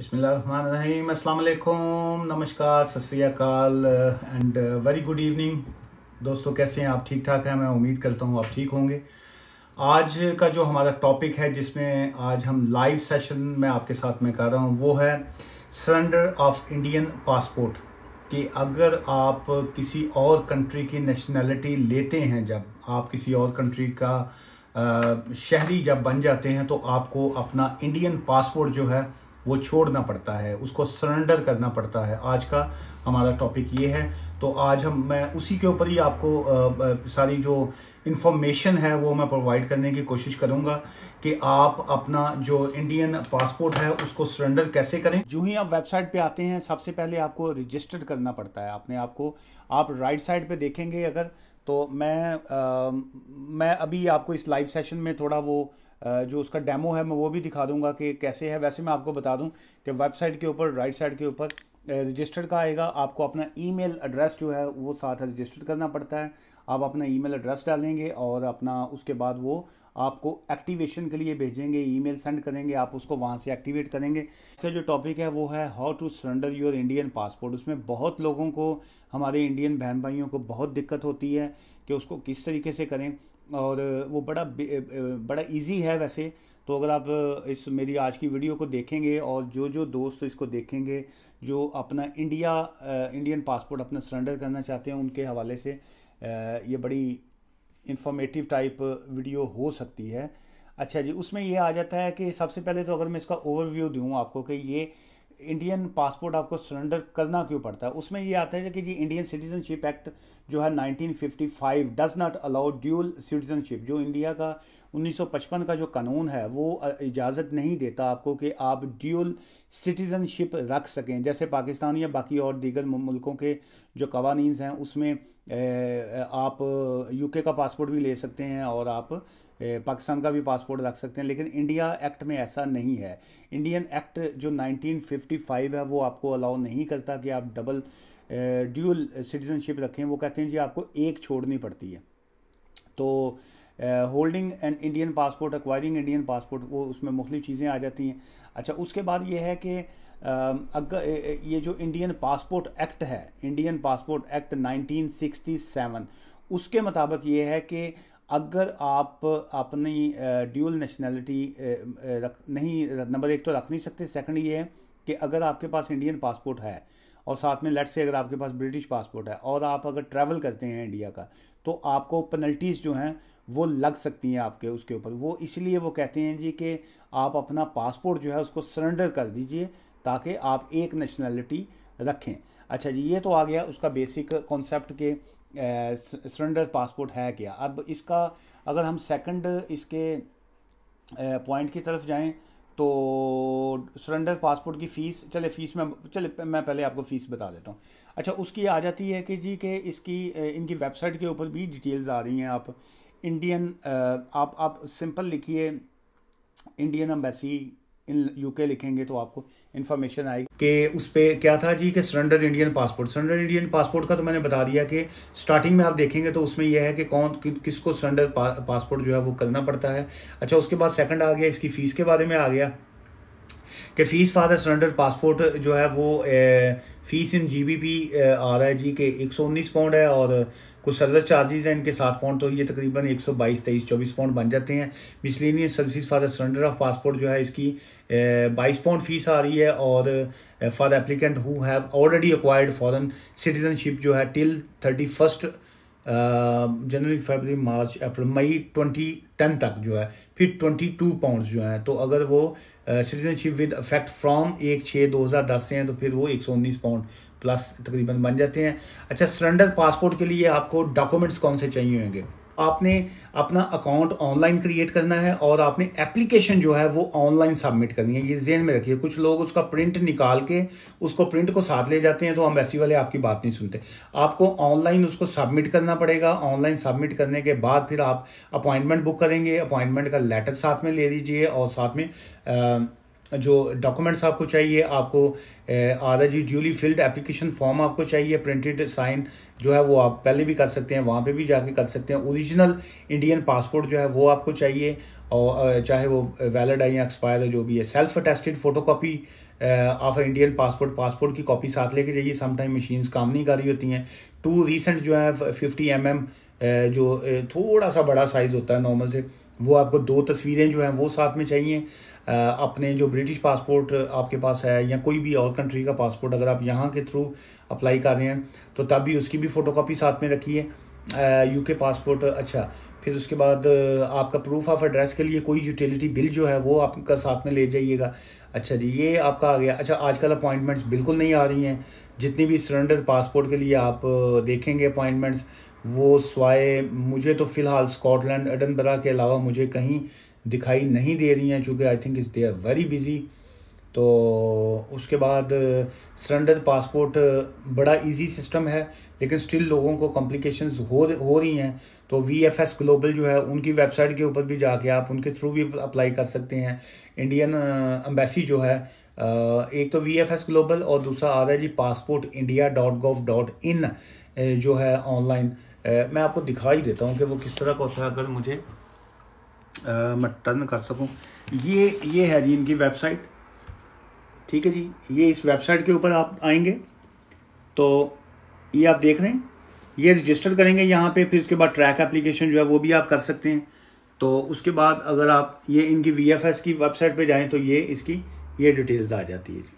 बिस्मिल्लाहिर्रहमानिर्रहीम अस्सलाम वालेकुम नमस्कार सत्याकाल एंड वेरी गुड इवनिंग दोस्तों कैसे हैं आप ठीक ठाक हैं मैं उम्मीद करता हूं आप ठीक होंगे आज का जो हमारा टॉपिक है जिसमें आज हम लाइव सेशन में आपके साथ में कर रहा हूं वो है सरेंडर ऑफ इंडियन पासपोर्ट कि अगर आप किसी और कंट्री की नेशनैलिटी लेते हैं जब आप किसी और कंट्री का uh, शहरी जब बन जाते हैं तो आपको अपना इंडियन पासपोर्ट जो है वो छोड़ना पड़ता है उसको सरेंडर करना पड़ता है आज का हमारा टॉपिक ये है तो आज हम मैं उसी के ऊपर ही आपको आ, आ, सारी जो इन्फॉर्मेशन है वो मैं प्रोवाइड करने की कोशिश करूँगा कि आप अपना जो इंडियन पासपोर्ट है उसको सरेंडर कैसे करें जो ही आप वेबसाइट पे आते हैं सबसे पहले आपको रजिस्टर्ड करना पड़ता है आपने आपको आप राइट साइड पर देखेंगे अगर तो मैं आ, मैं अभी आपको इस लाइव सेशन में थोड़ा वो जो उसका डेमो है मैं वो भी दिखा दूंगा कि कैसे है वैसे मैं आपको बता दूं कि वेबसाइट के ऊपर राइट साइड के ऊपर रजिस्टर्ड का आएगा आपको अपना ईमेल एड्रेस जो है वो साथ रजिस्टर्ड करना पड़ता है आप अपना ईमेल एड्रेस डालेंगे और अपना उसके बाद वो आपको एक्टिवेशन के लिए भेजेंगे ईमेल सेंड करेंगे आप उसको वहाँ से एक्टिवेट करेंगे इसका जो टॉपिक है वो है how to surrender your Indian passport उसमें बहुत लोगों को हमारे इंडियन बहन भाइयों को बहुत दिक्कत होती है कि उसको किस तरीके से करें और वो बड़ा बड़ा इजी है वैसे तो अगर आप इस मेरी आज की वीडियो को देखेंगे और जो जो दोस्त इसको देखेंगे जो अपना इंडिया इंडियन पासपोर्ट अपना सरेंडर करना चाहते हैं उनके हवाले से ये बड़ी इंफॉर्मेटिव टाइप वीडियो हो सकती है अच्छा जी उसमें ये आ जाता है कि सबसे पहले तो अगर मैं इसका ओवरव्यू दूँ आपको कि ये इंडियन पासपोर्ट आपको सरेंडर करना क्यों पड़ता है उसमें ये आता है कि जी इंडियन सिटीजनशिप एक्ट जो है 1955 does not allow dual citizenship जो इंडिया का 1955 का जो कानून है वो इजाज़त नहीं देता आपको कि आप ड्यूल सिटीज़नशिप रख सकें जैसे पाकिस्तान या बाकी और दीगर मुल्कों के जो कवानीस हैं उसमें आप यूके का पासपोर्ट भी ले सकते हैं और आप पाकिस्तान का भी पासपोर्ट रख सकते हैं लेकिन इंडिया एक्ट में ऐसा नहीं है इंडियन एक्ट जो 1955 है वो आपको अलाउ नहीं करता कि आप डबल ड्यूल सिटीजनशिप रखें वो कहते हैं जी आपको एक छोड़नी पड़ती है तो holding and Indian passport acquiring Indian passport वो उसमें मुख्तलिफ चीज़ें आ जाती हैं अच्छा उसके बाद ये है कि अगर ये जो इंडियन पासपोर्ट एक्ट है इंडियन पासपोर्ट एक्ट 1967 उसके मुताबिक ये है कि अगर आप अपनी ड्यूल नेशनैलिटी रख नहीं नंबर एक तो रख नहीं सकते सेकंड ये है कि अगर आपके पास इंडियन पासपोर्ट है और साथ में लेट से अगर आपके पास ब्रिटिश पासपोर्ट है और आप अगर ट्रैवल करते हैं इंडिया का तो आपको पेनल्टीज़ जो हैं वो लग सकती हैं आपके उसके ऊपर वो इसलिए वो कहते हैं जी कि आप अपना पासपोर्ट जो है उसको सरेंडर कर दीजिए ताकि आप एक नेशनैलिटी रखें अच्छा जी ये तो आ गया उसका बेसिक कॉन्सेप्ट के सरेंडर पासपोर्ट है क्या अब इसका अगर हम सेकंड इसके पॉइंट की तरफ जाएं तो सरेंडर पासपोर्ट की फ़ीस चले फ़ीस में चले मैं पहले आपको फ़ीस बता देता हूँ अच्छा उसकी आ जाती है कि जी के इसकी इनकी वेबसाइट के ऊपर भी डिटेल्स आ रही हैं आप इंडियन आप आप सिंपल लिखिए इंडियन अम्बेसी इन यूके लिखेंगे तो आपको इन्फॉर्मेशन आएगी कि उस पर क्या था जी कि surrender Indian passport surrender Indian passport का तो मैंने बता दिया कि स्टार्टिंग में आप देखेंगे तो उसमें यह है कि कौन कि, किसको सरेंडर पा, पासपोर्ट जो है वो करना पड़ता है अच्छा उसके बाद सेकंड आ गया इसकी फ़ीस के बारे में आ गया कि फ़ीस फादर सरेंडर पासपोर्ट जो है वो a, fees in G B P आ रहा है जी के एक सौ उन्नीस पाउंड है और कुछ सर्विस चार्जेज हैं इनके सात पाउंड तो ये तकरीबन एक सौ बाईस तेईस चौबीस पाउंड बन जाते हैं miscellaneous service for the surrender of passport जो है इसकी बाईस पाउंड फीस आ रही है और for applicant who have already acquired foreign citizenship जो है till thirty first January February March April May twenty ten तक जो है फिर ट्वेंटी टू पाउंड जो हैं तो अगर वो सिटीजनशिप विद अफेक्ट फ्रॉम एक छः दो हज़ार दस से हैं तो फिर वो एक सौ उन्नीस पाउंड प्लस तकरीबन बन जाते हैं अच्छा सरेंडर पासपोर्ट के लिए आपको डॉक्यूमेंट्स कौन से चाहिए होंगे आपने अपना अकाउंट ऑनलाइन क्रिएट करना है और आपने एप्लीकेशन जो है वो ऑनलाइन सबमिट करनी है ये जहन में रखिए कुछ लोग उसका प्रिंट निकाल के उसको प्रिंट को साथ ले जाते हैं तो हम ऐसी वाले आपकी बात नहीं सुनते आपको ऑनलाइन उसको सबमिट करना पड़ेगा ऑनलाइन सबमिट करने के बाद फिर आप अपॉइंटमेंट बुक करेंगे अपॉइंटमेंट का लेटर साथ में ले लीजिए और साथ में आ, जो डॉक्यूमेंट्स आपको चाहिए आपको आधा जी ड्यूली फिल्ड एप्लीकेशन फॉर्म आपको चाहिए प्रिंटेड साइन जो है वो आप पहले भी कर सकते हैं वहाँ पे भी जाके कर सकते हैं ओरिजिनल इंडियन पासपोर्ट जो है वो आपको चाहिए और चाहे वो वैलिड है या एक्सपायर है जो भी है self attested photo copy of Indian passport passport की कॉपी साथ लेके जाइए समटाइम मशीन्स काम नहीं कर रही होती हैं टू रिसेंट जो है फिफ्टी एम mm, जो थोड़ा सा बड़ा साइज़ होता है नॉर्मल से वो आपको दो तस्वीरें जो हैं वो साथ में चाहिए अपने जो ब्रिटिश पासपोर्ट आपके पास है या कोई भी और कंट्री का पासपोर्ट अगर आप यहाँ के थ्रू अप्लाई कर रहे हैं तो तब भी उसकी भी फ़ोटोकॉपी साथ में है यू के पासपोर्ट अच्छा फिर उसके बाद आपका प्रूफ ऑफ एड्रेस के लिए कोई यूटिलिटी बिल जो है वो आपका साथ में ले जाइएगा अच्छा जी ये आपका आ गया अच्छा आजकल अपॉइंटमेंट्स बिल्कुल नहीं आ रही हैं जितनी भी सरेंडर पासपोर्ट के लिए आप देखेंगे अपॉइंटमेंट्स वो स्वाए मुझे तो फ़िलहाल स्कॉटलैंड एडनबरा के अलावा मुझे कहीं दिखाई नहीं दे रही हैं चूँकि I think is they are very busy तो उसके बाद सरेंडर पासपोर्ट बड़ा इजी सिस्टम है लेकिन स्टिल लोगों को कॉम्प्लिकेशंस हो हो रही हैं तो वी एफ एस ग्लोबल जो है उनकी वेबसाइट के ऊपर भी जाके आप उनके थ्रू भी अप्लाई कर सकते हैं इंडियन एम्बेसी uh, जो है uh, एक तो वी एफ एस ग्लोबल और दूसरा आ रहा है जी passport India dot gov dot in जो है ऑनलाइन मैं आपको दिखा ही देता हूँ कि वो किस तरह का होता है अगर मुझे आ, मैं टर्न कर सकूँ ये ये है जी इनकी वेबसाइट ठीक है जी ये इस वेबसाइट के ऊपर आप आएंगे तो ये आप देख रहे हैं ये रजिस्टर करेंगे यहाँ पे फिर उसके बाद ट्रैक एप्लीकेशन जो है वो भी आप कर सकते हैं तो उसके बाद अगर आप ये इनकी वी की वेबसाइट पर जाएँ तो ये इसकी ये डिटेल्स आ जाती है जी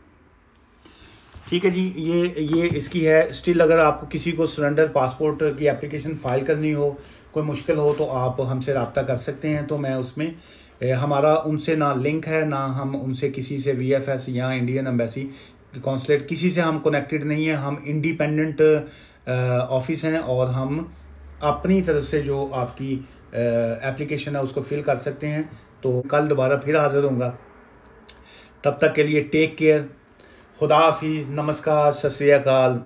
ठीक है जी ये ये इसकी है स्टिल अगर आपको किसी को सरेंडर पासपोर्ट की एप्लीकेशन फ़ाइल करनी हो कोई मुश्किल हो तो आप हमसे रबता कर सकते हैं तो मैं उसमें हमारा उनसे ना लिंक है ना हम उनसे किसी से वी एफ एस या इंडियन एम्बेसी कौंसलेट किसी से हम कनेक्टेड नहीं है हम इंडिपेंडेंट ऑफिस हैं और हम अपनी तरफ से जो आपकी एप्लीकेशन है उसको फिल कर सकते हैं तो कल दोबारा फिर हाज़िर होंगे तब तक के लिए टेक केयर खुदाफी नमस्कार सत श्रीकाल